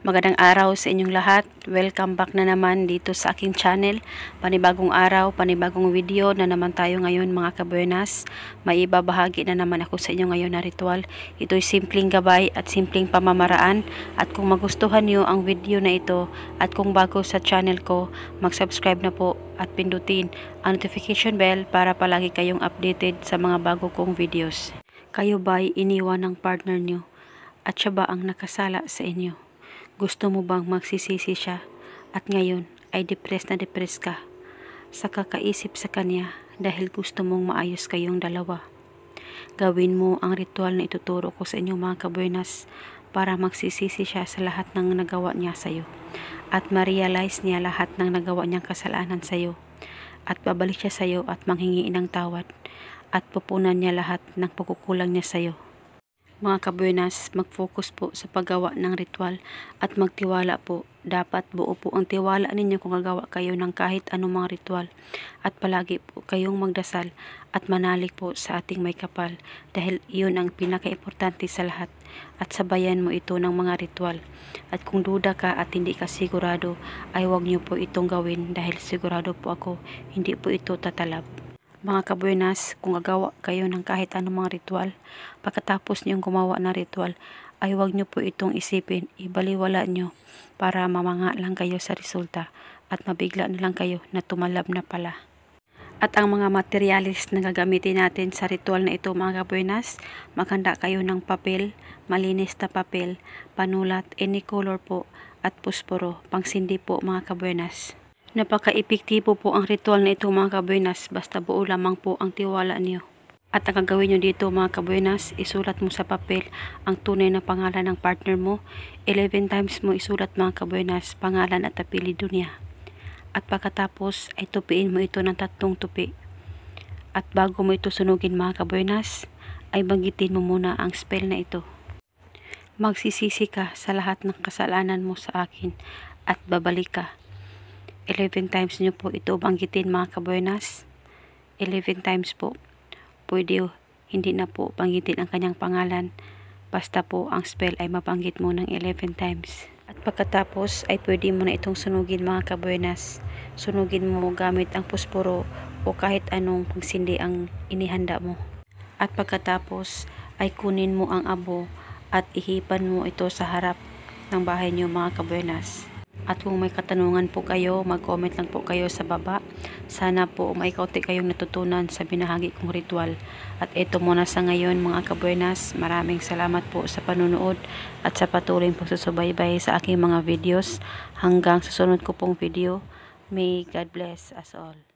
Magandang araw sa inyong lahat. Welcome back na naman dito sa aking channel. Panibagong araw, panibagong video na naman tayo ngayon mga kabuenas. May ibabahagi na naman ako sa inyo ngayon na ritual. Ito'y simpleng gabay at simpleng pamamaraan. At kung magustuhan niyo ang video na ito at kung bago sa channel ko, mag-subscribe na po at pindutin ang notification bell para palagi kayong updated sa mga bago kong videos. Kayo ba'y iniwan ng partner niyo? At siya ba ang nakasala sa inyo? Gusto mo bang magsisisi siya at ngayon ay depressed na depressed ka sa kakaisip sa kanya dahil gusto mong maayos kayong dalawa. Gawin mo ang ritual na ituturo ko sa inyo mga kabuenas para magsisisi siya sa lahat ng nagawa niya sa iyo at ma-realize niya lahat ng nagawa niyang kasalanan sa iyo at babalik siya sa iyo at manghingi ng tawad at pupunan niya lahat ng pagkukulang niya sa iyo. Mga kabuenas, mag-focus po sa paggawa ng ritual at magtiwala po. Dapat buo po ang tiwala ninyo kung gagawa kayo ng kahit anumang ritual. At palagi po kayong magdasal at manalig po sa ating may kapal dahil iyon ang pinaka-importante sa lahat at sabayan mo ito ng mga ritual. At kung duda ka at hindi ka sigurado ay huwag niyo po itong gawin dahil sigurado po ako hindi po ito tatalab. Mga kabuenas, kung gagawa kayo ng kahit anong mga ritual, pagkatapos niyong gumawa ng ritual, ay huwag niyo po itong isipin, ibaliwala niyo para mamanga lang kayo sa resulta at mabigla na lang kayo na tumalab na pala. At ang mga materialis na gagamitin natin sa ritual na ito mga kabuenas, maghanda kayo ng papel, malinis na papel, panulat, any color po, at pusporo, pangsindi po mga kabuenas. Napaka-epektibo po ang ritual na ito mga kabuenas basta buo lamang po ang tiwala niyo. At ang gagawin nyo dito mga kabuenas, isulat mo sa papel ang tunay na pangalan ng partner mo. 11 times mo isulat mga kabuenas pangalan at apelido niya. At pagkatapos ay tupiin mo ito ng tatlong tupi. At bago mo ito sunugin mga kabuenas, ay bagitin mo muna ang spell na ito. Magsisisi ka sa lahat ng kasalanan mo sa akin at babalik ka 11 times nyo po ito banggitin mga kabuenas. 11 times po. Pwede hindi na po banggitin ang kanyang pangalan. Basta po ang spell ay mabanggit mo ng 11 times. At pagkatapos ay pwede mo na itong sunugin mga kabuenas. Sunugin mo gamit ang pusporo o kahit anong pagsindi ang inihanda mo. At pagkatapos ay kunin mo ang abo at ihipan mo ito sa harap ng bahay niyo mga kabuenas. At kung may katanungan po kayo, mag-comment lang po kayo sa baba. Sana po maikaunti kayong natutunan sa binahagi kong ritual. At ito muna sa ngayon mga kabuenas, maraming salamat po sa panunood at sa patuloy pagsusubaybay sa aking mga videos. Hanggang susunod ko pong video. May God bless us all.